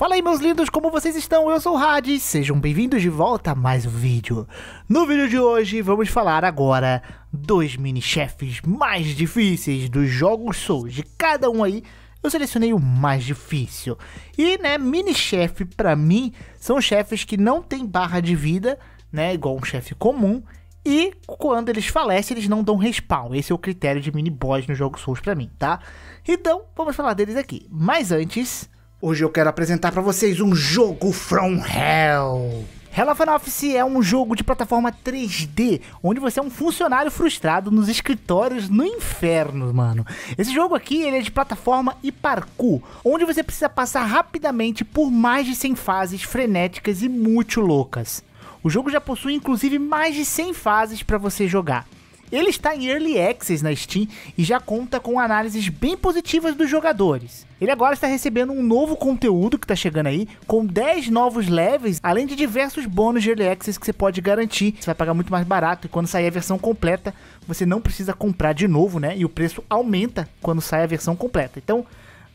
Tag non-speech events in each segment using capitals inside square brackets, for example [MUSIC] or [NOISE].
Fala aí meus lindos, como vocês estão? Eu sou o Hades, sejam bem-vindos de volta a mais um vídeo. No vídeo de hoje vamos falar agora dos mini-chefes mais difíceis dos jogos Souls, de cada um aí eu selecionei o mais difícil. E né, mini-chefe para mim são chefes que não tem barra de vida, né, igual um chefe comum, e quando eles falecem, eles não dão respawn. Esse é o critério de mini-boss no jogo Souls para mim, tá? Então, vamos falar deles aqui. Mas antes, Hoje eu quero apresentar para vocês um jogo From Hell. Hell of an Office é um jogo de plataforma 3D, onde você é um funcionário frustrado nos escritórios no inferno, mano. Esse jogo aqui, ele é de plataforma e parkour, onde você precisa passar rapidamente por mais de 100 fases frenéticas e muito loucas. O jogo já possui inclusive mais de 100 fases para você jogar. Ele está em Early Access na Steam e já conta com análises bem positivas dos jogadores. Ele agora está recebendo um novo conteúdo que está chegando aí, com 10 novos levels, além de diversos bônus de Early Access que você pode garantir. Você vai pagar muito mais barato e quando sair a versão completa, você não precisa comprar de novo, né? E o preço aumenta quando sai a versão completa. Então,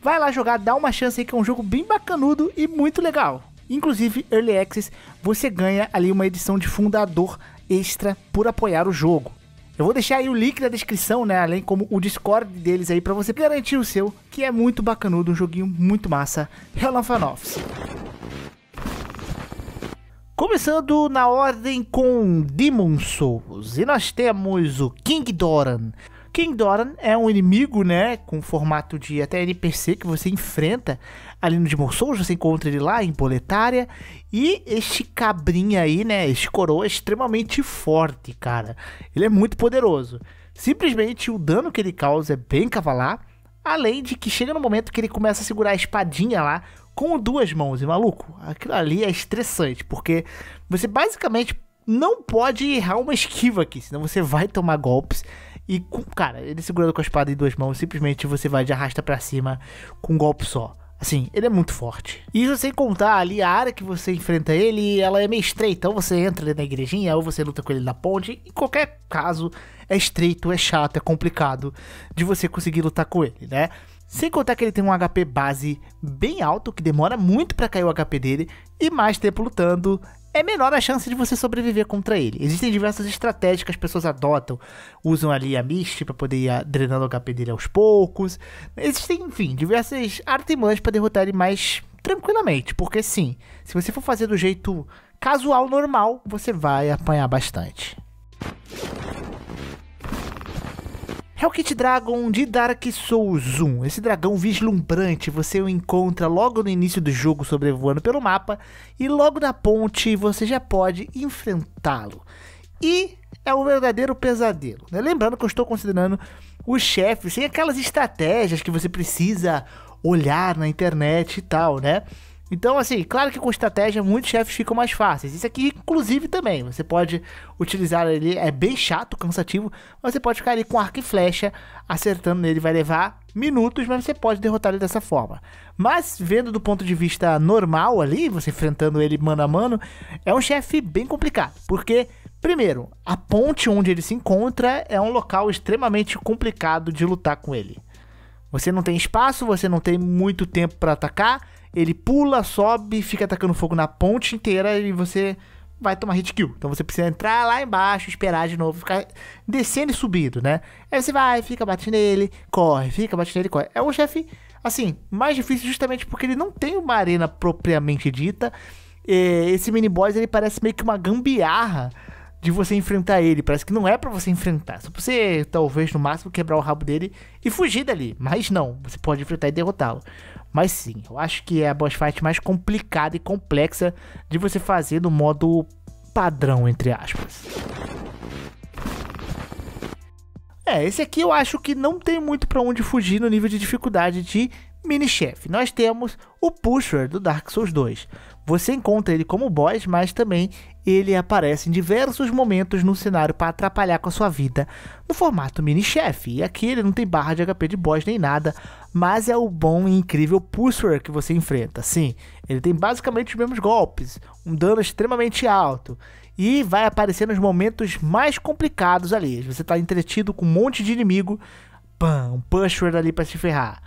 vai lá jogar, dá uma chance aí que é um jogo bem bacanudo e muito legal. Inclusive, Early Access, você ganha ali uma edição de fundador extra por apoiar o jogo. Eu vou deixar aí o link na descrição, né? Além como o Discord deles aí para você garantir o seu, que é muito bacanudo, um joguinho muito massa. Hello Office. Começando na ordem com Demon Souls, e nós temos o King Doran. King Doran é um inimigo, né, com formato de até NPC que você enfrenta ali no Demon Souls, você encontra ele lá em Boletária, e este cabrinha aí, né, este coroa é extremamente forte, cara. Ele é muito poderoso. Simplesmente o dano que ele causa é bem cavalar, além de que chega no momento que ele começa a segurar a espadinha lá com duas mãos, e maluco, aquilo ali é estressante, porque você basicamente não pode errar uma esquiva aqui, senão você vai tomar golpes e, com, cara, ele segurando com a espada em duas mãos, simplesmente você vai de arrasta para cima com um golpe só. Assim, ele é muito forte. E isso sem contar ali a área que você enfrenta ele, ela é meio estreita. Ou você entra na igrejinha, ou você luta com ele na ponte. Em qualquer caso, é estreito, é chato, é complicado de você conseguir lutar com ele, né? Sem contar que ele tem um HP base bem alto, que demora muito para cair o HP dele, e mais tempo lutando é menor a chance de você sobreviver contra ele. Existem diversas estratégias que as pessoas adotam, usam ali a Mist para poder ir drenando o HP dele aos poucos. Existem, enfim, diversas artimanhas para derrotar ele mais tranquilamente, porque sim, se você for fazer do jeito casual normal, você vai apanhar bastante. Hellkit Dragon de Dark Souls 1. Esse dragão vislumbrante você o encontra logo no início do jogo sobrevoando pelo mapa e logo na ponte você já pode enfrentá-lo. E é um verdadeiro pesadelo. Né? Lembrando que eu estou considerando o chefe sem aquelas estratégias que você precisa olhar na internet e tal, né? Então, assim, claro que com estratégia muitos chefes ficam mais fáceis. Isso aqui, inclusive, também. Você pode utilizar ele, é bem chato, cansativo, mas você pode ficar ali com arco e flecha, acertando nele, vai levar minutos, mas você pode derrotar ele dessa forma. Mas, vendo do ponto de vista normal ali, você enfrentando ele mano a mano, é um chefe bem complicado, porque Primeiro, a ponte onde ele se encontra é um local extremamente complicado de lutar com ele. Você não tem espaço, você não tem muito tempo para atacar, ele pula, sobe, fica atacando fogo na ponte inteira e você vai tomar hit kill. Então você precisa entrar lá embaixo, esperar de novo, ficar descendo e subindo, né? Aí você vai, fica batendo nele, corre, fica batendo nele, corre. É um chefe, assim, mais difícil justamente porque ele não tem uma arena propriamente dita. É, esse mini-boss, ele parece meio que uma gambiarra de você enfrentar ele. Parece que não é para você enfrentar. Só pra você, talvez, no máximo, quebrar o rabo dele e fugir dali. Mas não, você pode enfrentar e derrotá-lo. Mas sim, eu acho que é a boss fight mais complicada e complexa de você fazer no modo padrão, entre aspas. É, esse aqui eu acho que não tem muito para onde fugir no nível de dificuldade de mini-chefe. Nós temos o Pusher do Dark Souls 2. Você encontra ele como boss, mas também ele aparece em diversos momentos no cenário para atrapalhar com a sua vida no formato mini-chefe. E aqui ele não tem barra de HP de boss nem nada, mas é o bom e incrível Pusher que você enfrenta. Sim, ele tem basicamente os mesmos golpes, um dano extremamente alto. E vai aparecer nos momentos mais complicados ali. Você está entretido com um monte de inimigo, pam, um Pusher ali para se ferrar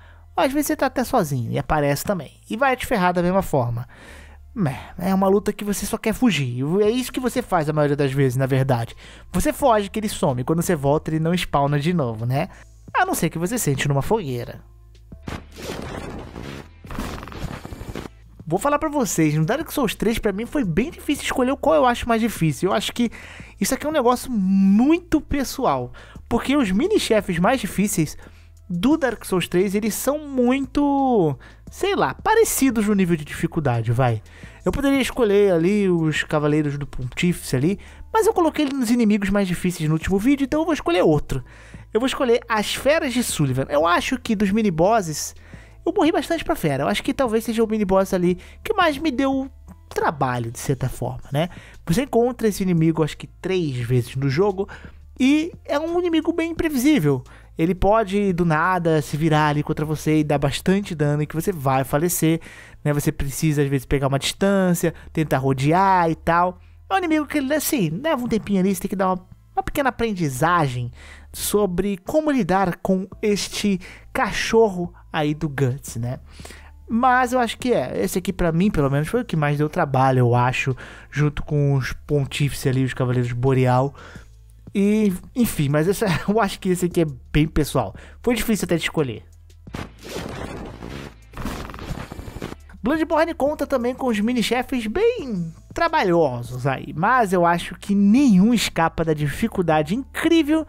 às vezes você tá até sozinho e aparece também. E vai te ferrar da mesma forma. É uma luta que você só quer fugir. É isso que você faz a maioria das vezes, na verdade. Você foge que ele some. Quando você volta, ele não spawna de novo, né? A não ser que você sente numa fogueira. Vou falar para vocês, no Dark Souls 3 para mim foi bem difícil escolher qual eu acho mais difícil. Eu acho que isso aqui é um negócio muito pessoal, porque os mini chefes mais difíceis do Dark Souls 3, eles são muito, sei lá, parecidos no nível de dificuldade, vai. Eu poderia escolher ali os Cavaleiros do Pontífice ali, mas eu coloquei ele nos inimigos mais difíceis no último vídeo, então eu vou escolher outro. Eu vou escolher as Feras de Sullivan. Eu acho que dos mini-bosses, eu morri bastante pra Fera. Eu acho que talvez seja o mini-boss ali que mais me deu trabalho, de certa forma, né? Você encontra esse inimigo, acho que três vezes no jogo, e é um inimigo bem imprevisível ele pode do nada se virar ali contra você e dar bastante dano e que você vai falecer, né? Você precisa às vezes pegar uma distância, tentar rodear e tal. É um inimigo que ele assim, leva um tempinho ali, você tem que dar uma, uma pequena aprendizagem sobre como lidar com este cachorro aí do Guts, né? Mas eu acho que é. Esse aqui, para mim, pelo menos, foi o que mais deu trabalho, eu acho. Junto com os pontífices ali, os Cavaleiros Boreal. E, enfim, mas é, [LAUGHS] eu acho que esse aqui é bem pessoal. Foi difícil até de escolher. Bloodborne conta também com os mini-chefes bem trabalhosos aí, mas eu acho que nenhum escapa da dificuldade incrível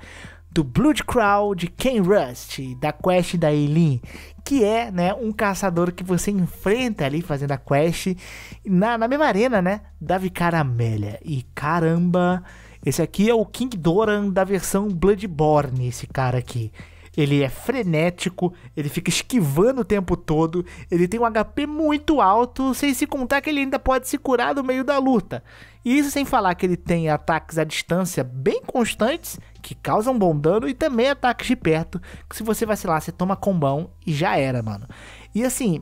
do Blood Crow de Ken Rust, da quest da Eileen, que é né, um caçador que você enfrenta ali fazendo a quest na, na mesma arena né, da Vicara Amélia. E caramba, esse aqui é o King Doran da versão Bloodborne, esse cara aqui. Ele é frenético, ele fica esquivando o tempo todo, ele tem um HP muito alto, sem se contar que ele ainda pode se curar no meio da luta. E isso sem falar que ele tem ataques à distância bem constantes, que causam bom dano, e também ataques de perto, que se você vacilar, você toma combão e já era, mano. E assim,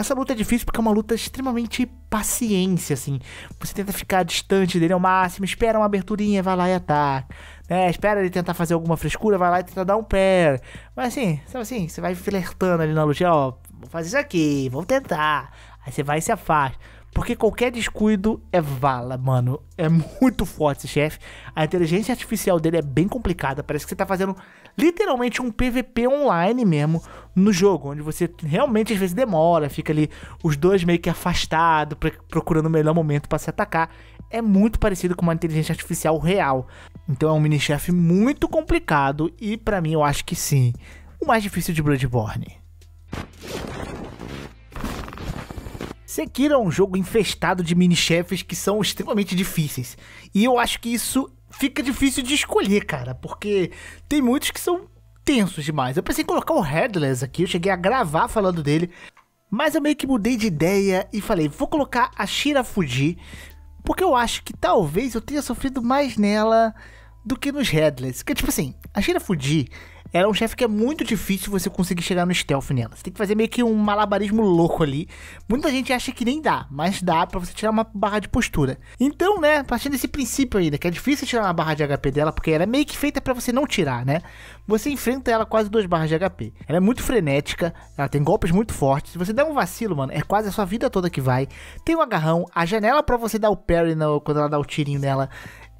essa luta é difícil porque é uma luta extremamente paciência, assim. Você tenta ficar distante dele ao máximo, espera uma aberturinha, vai lá e ataca. Né? Espera ele tentar fazer alguma frescura, vai lá e tenta dar um pé. Mas assim, sabe assim, você vai flertando ali na luta, ó, vou fazer isso aqui, vou tentar. Aí você vai e se afasta. Porque qualquer descuido é vala, mano. É muito forte esse chefe. A inteligência artificial dele é bem complicada. Parece que você tá fazendo literalmente um PVP online mesmo no jogo, onde você realmente às vezes demora, fica ali os dois meio que afastado, procurando o melhor momento para se atacar. É muito parecido com uma inteligência artificial real. Então é um mini-chefe muito complicado e para mim eu acho que sim, o mais difícil de Bloodborne. Sekiro é um jogo infestado de mini-chefes que são extremamente difíceis. E eu acho que isso fica difícil de escolher, cara, porque tem muitos que são tensos demais. Eu pensei em colocar o Headless aqui, eu cheguei a gravar falando dele, mas eu meio que mudei de ideia e falei, vou colocar a Shira Fuji, porque eu acho que talvez eu tenha sofrido mais nela do que nos Headless. Porque, tipo assim, a Shira Fuji, ela é um chefe que é muito difícil você conseguir chegar no stealth nela. Você tem que fazer meio que um malabarismo louco ali. Muita gente acha que nem dá, mas dá para você tirar uma barra de postura. Então, né, partindo desse princípio ainda, que é difícil tirar uma barra de HP dela, porque ela é meio que feita para você não tirar, né? Você enfrenta ela quase duas barras de HP. Ela é muito frenética, ela tem golpes muito fortes. Se você der um vacilo, mano, é quase a sua vida toda que vai. Tem o um agarrão, a janela para você dar o parry no, quando ela dá o tirinho nela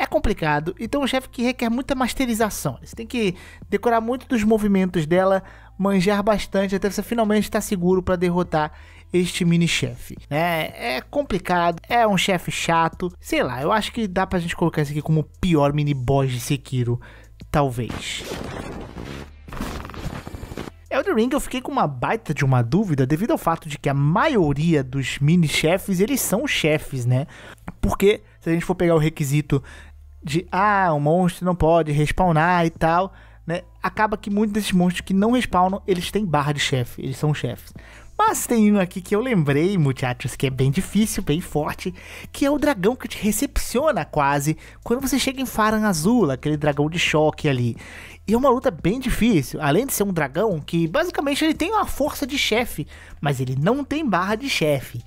é complicado. Então o um chefe que requer muita masterização. Você tem que decorar muito dos movimentos dela, manjar bastante até você finalmente estar tá seguro para derrotar este mini chefe, né? É complicado, é um chefe chato, sei lá. Eu acho que dá pra gente colocar esse aqui como o pior mini boss de Sekiro, talvez. Elden Ring eu fiquei com uma baita de uma dúvida devido ao fato de que a maioria dos mini chefes eles são chefes, né? Porque se a gente for pegar o requisito de ah, o monstro não pode respawnar e tal, né? Acaba que muitos desses monstros que não respawnam, eles têm barra de chefe, eles são chefes. Mas tem um aqui que eu lembrei, muchachos, que é bem difícil, bem forte, que é o dragão que te recepciona quase quando você chega em Faran Azul, aquele dragão de choque ali. E é uma luta bem difícil, além de ser um dragão que basicamente ele tem uma força de chefe, mas ele não tem barra de chefe.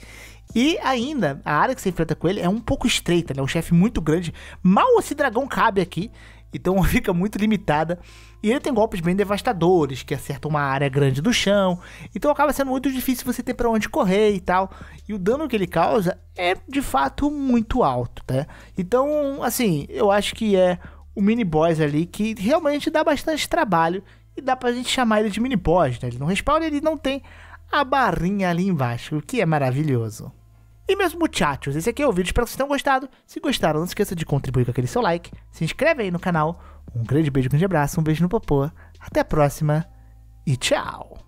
E ainda, a área que você enfrenta com ele é um pouco estreita, né? É um chefe muito grande. Mal esse dragão cabe aqui, então [LAUGHS] fica muito limitada. E ele tem golpes bem devastadores, que acertam uma área grande do chão. Então acaba sendo muito difícil você ter para onde correr e tal. E o dano que ele causa é de fato muito alto, né? Então, assim, eu acho que é o mini boss ali que realmente dá bastante trabalho e dá pra gente chamar ele de mini boss, né? Ele não respawna, ele não tem a barrinha ali embaixo, o que é maravilhoso. E mesmo muchachos, esse aqui é o vídeo, espero que vocês tenham gostado. Se gostaram, não se esqueça de contribuir com aquele seu like, se inscreve aí no canal. Um grande beijo, um grande abraço, um beijo no popô, até a próxima e tchau!